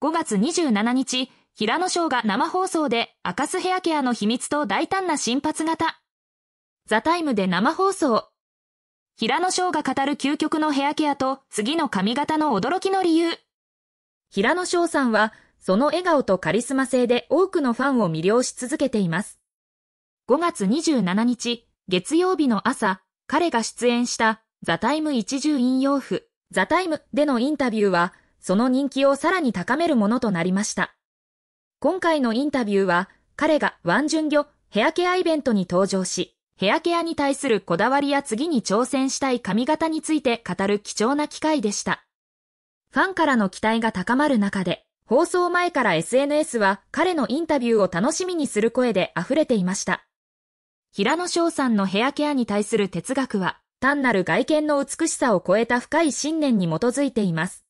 5月27日、平野翔が生放送で赤酢ヘアケアの秘密と大胆な新発型。ザタイムで生放送。平野翔が語る究極のヘアケアと次の髪型の驚きの理由。平野翔さんは、その笑顔とカリスマ性で多くのファンを魅了し続けています。5月27日、月曜日の朝、彼が出演したザタイム一重引用譜、ザタイムでのインタビューは、その人気をさらに高めるものとなりました。今回のインタビューは、彼がワンジュンギョヘアケアイベントに登場し、ヘアケアに対するこだわりや次に挑戦したい髪型について語る貴重な機会でした。ファンからの期待が高まる中で、放送前から SNS は彼のインタビューを楽しみにする声で溢れていました。平野翔さんのヘアケアに対する哲学は、単なる外見の美しさを超えた深い信念に基づいています。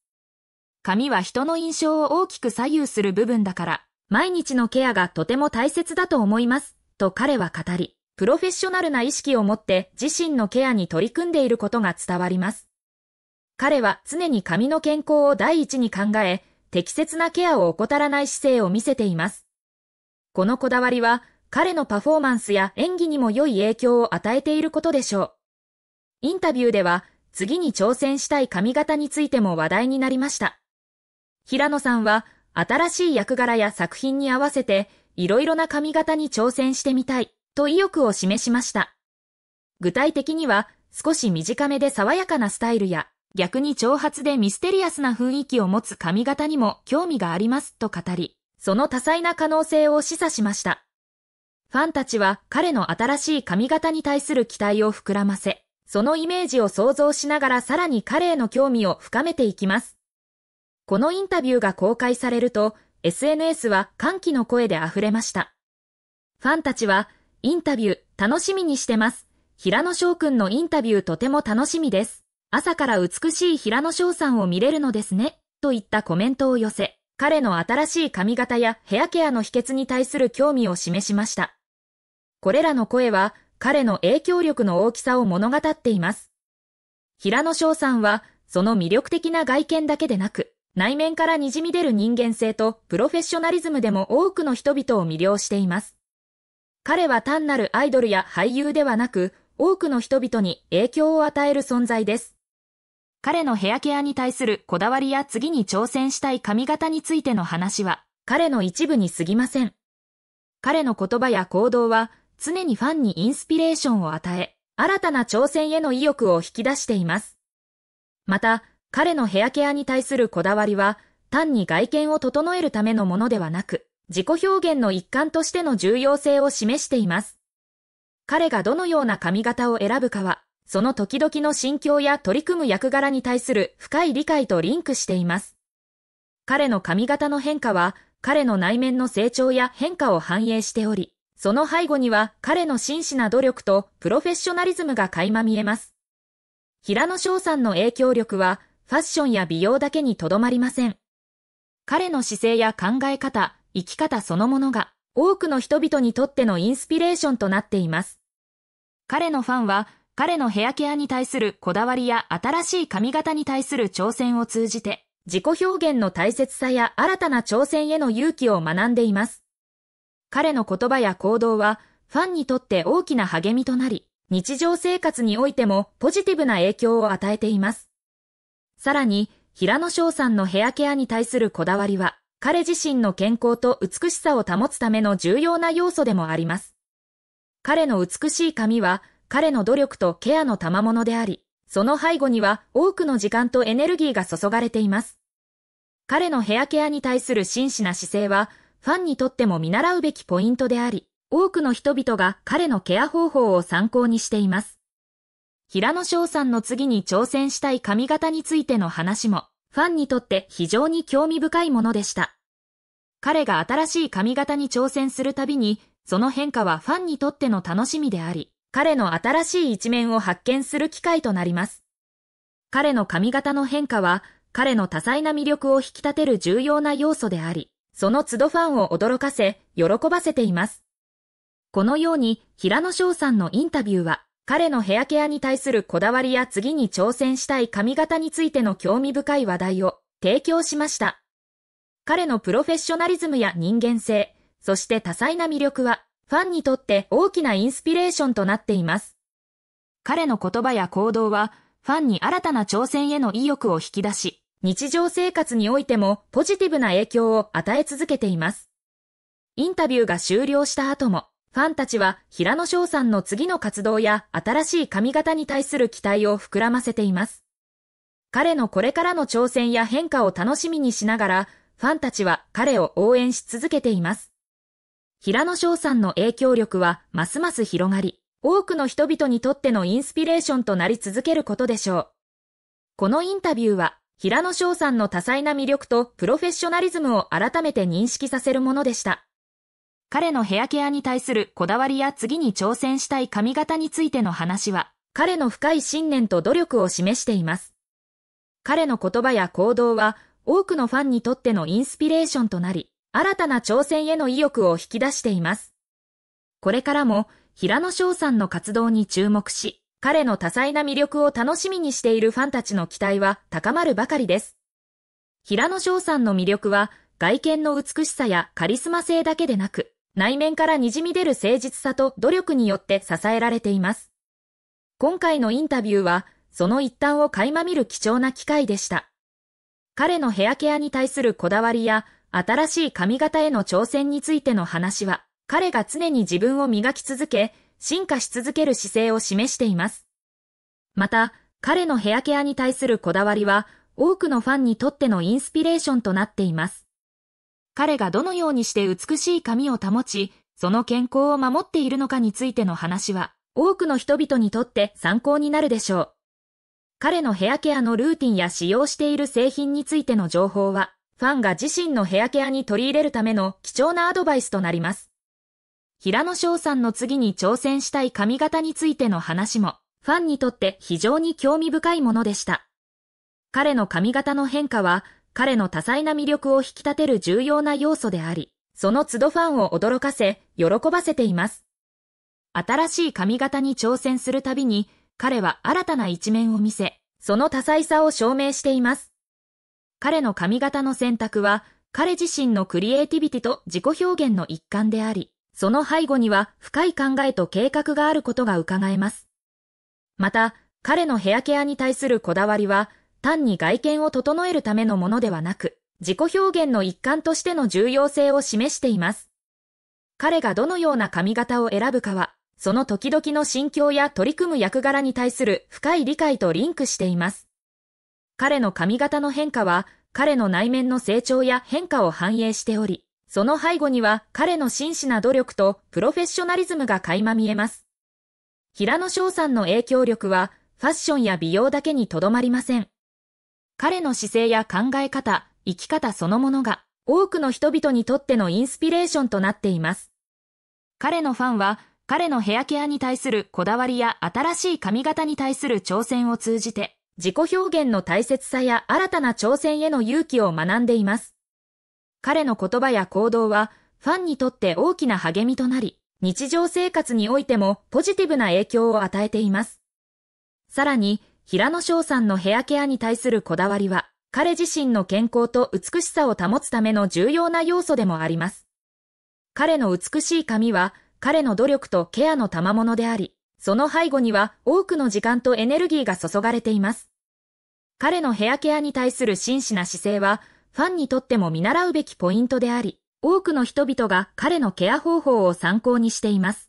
髪は人の印象を大きく左右する部分だから、毎日のケアがとても大切だと思います、と彼は語り、プロフェッショナルな意識を持って自身のケアに取り組んでいることが伝わります。彼は常に髪の健康を第一に考え、適切なケアを怠らない姿勢を見せています。このこだわりは、彼のパフォーマンスや演技にも良い影響を与えていることでしょう。インタビューでは、次に挑戦したい髪型についても話題になりました。平野さんは新しい役柄や作品に合わせていろいろな髪型に挑戦してみたいと意欲を示しました。具体的には少し短めで爽やかなスタイルや逆に長発でミステリアスな雰囲気を持つ髪型にも興味がありますと語り、その多彩な可能性を示唆しました。ファンたちは彼の新しい髪型に対する期待を膨らませ、そのイメージを想像しながらさらに彼への興味を深めていきます。このインタビューが公開されると、SNS は歓喜の声で溢れました。ファンたちは、インタビュー楽しみにしてます。平野翔くんのインタビューとても楽しみです。朝から美しい平野翔さんを見れるのですね。といったコメントを寄せ、彼の新しい髪型やヘアケアの秘訣に対する興味を示しました。これらの声は彼の影響力の大きさを物語っています。平野翔さんはその魅力的な外見だけでなく、内面から滲み出る人間性とプロフェッショナリズムでも多くの人々を魅了しています。彼は単なるアイドルや俳優ではなく、多くの人々に影響を与える存在です。彼のヘアケアに対するこだわりや次に挑戦したい髪型についての話は、彼の一部に過ぎません。彼の言葉や行動は、常にファンにインスピレーションを与え、新たな挑戦への意欲を引き出しています。また、彼のヘアケアに対するこだわりは、単に外見を整えるためのものではなく、自己表現の一環としての重要性を示しています。彼がどのような髪型を選ぶかは、その時々の心境や取り組む役柄に対する深い理解とリンクしています。彼の髪型の変化は、彼の内面の成長や変化を反映しており、その背後には彼の真摯な努力とプロフェッショナリズムが垣間見えます。平野翔さんの影響力は、ファッションや美容だけにとどまりません。彼の姿勢や考え方、生き方そのものが多くの人々にとってのインスピレーションとなっています。彼のファンは彼のヘアケアに対するこだわりや新しい髪型に対する挑戦を通じて自己表現の大切さや新たな挑戦への勇気を学んでいます。彼の言葉や行動はファンにとって大きな励みとなり、日常生活においてもポジティブな影響を与えています。さらに、平野翔さんのヘアケアに対するこだわりは、彼自身の健康と美しさを保つための重要な要素でもあります。彼の美しい髪は、彼の努力とケアの賜物であり、その背後には多くの時間とエネルギーが注がれています。彼のヘアケアに対する真摯な姿勢は、ファンにとっても見習うべきポイントであり、多くの人々が彼のケア方法を参考にしています。平野翔さんの次に挑戦したい髪型についての話も、ファンにとって非常に興味深いものでした。彼が新しい髪型に挑戦するたびに、その変化はファンにとっての楽しみであり、彼の新しい一面を発見する機会となります。彼の髪型の変化は、彼の多彩な魅力を引き立てる重要な要素であり、その都度ファンを驚かせ、喜ばせています。このように、平野翔さんのインタビューは、彼のヘアケアに対するこだわりや次に挑戦したい髪型についての興味深い話題を提供しました。彼のプロフェッショナリズムや人間性、そして多彩な魅力は、ファンにとって大きなインスピレーションとなっています。彼の言葉や行動は、ファンに新たな挑戦への意欲を引き出し、日常生活においてもポジティブな影響を与え続けています。インタビューが終了した後も、ファンたちは平野翔さんの次の活動や新しい髪型に対する期待を膨らませています。彼のこれからの挑戦や変化を楽しみにしながら、ファンたちは彼を応援し続けています。平野翔さんの影響力はますます広がり、多くの人々にとってのインスピレーションとなり続けることでしょう。このインタビューは、平野翔さんの多彩な魅力とプロフェッショナリズムを改めて認識させるものでした。彼のヘアケアに対するこだわりや次に挑戦したい髪型についての話は、彼の深い信念と努力を示しています。彼の言葉や行動は、多くのファンにとってのインスピレーションとなり、新たな挑戦への意欲を引き出しています。これからも、平野翔さんの活動に注目し、彼の多彩な魅力を楽しみにしているファンたちの期待は高まるばかりです。平野翔さんの魅力は、外見の美しさやカリスマ性だけでなく、内面から滲み出る誠実さと努力によって支えられています。今回のインタビューは、その一端を垣間見る貴重な機会でした。彼のヘアケアに対するこだわりや、新しい髪型への挑戦についての話は、彼が常に自分を磨き続け、進化し続ける姿勢を示しています。また、彼のヘアケアに対するこだわりは、多くのファンにとってのインスピレーションとなっています。彼がどのようにして美しい髪を保ち、その健康を守っているのかについての話は、多くの人々にとって参考になるでしょう。彼のヘアケアのルーティンや使用している製品についての情報は、ファンが自身のヘアケアに取り入れるための貴重なアドバイスとなります。平野翔さんの次に挑戦したい髪型についての話も、ファンにとって非常に興味深いものでした。彼の髪型の変化は、彼の多彩な魅力を引き立てる重要な要素であり、その都度ファンを驚かせ、喜ばせています。新しい髪型に挑戦するたびに、彼は新たな一面を見せ、その多彩さを証明しています。彼の髪型の選択は、彼自身のクリエイティビティと自己表現の一環であり、その背後には深い考えと計画があることが伺えます。また、彼のヘアケアに対するこだわりは、単に外見を整えるためのものではなく、自己表現の一環としての重要性を示しています。彼がどのような髪型を選ぶかは、その時々の心境や取り組む役柄に対する深い理解とリンクしています。彼の髪型の変化は、彼の内面の成長や変化を反映しており、その背後には彼の真摯な努力とプロフェッショナリズムが垣間見えます。平野翔さんの影響力は、ファッションや美容だけにとどまりません。彼の姿勢や考え方、生き方そのものが多くの人々にとってのインスピレーションとなっています。彼のファンは彼のヘアケアに対するこだわりや新しい髪型に対する挑戦を通じて自己表現の大切さや新たな挑戦への勇気を学んでいます。彼の言葉や行動はファンにとって大きな励みとなり、日常生活においてもポジティブな影響を与えています。さらに、平野翔さんのヘアケアに対するこだわりは、彼自身の健康と美しさを保つための重要な要素でもあります。彼の美しい髪は、彼の努力とケアの賜物であり、その背後には多くの時間とエネルギーが注がれています。彼のヘアケアに対する真摯な姿勢は、ファンにとっても見習うべきポイントであり、多くの人々が彼のケア方法を参考にしています。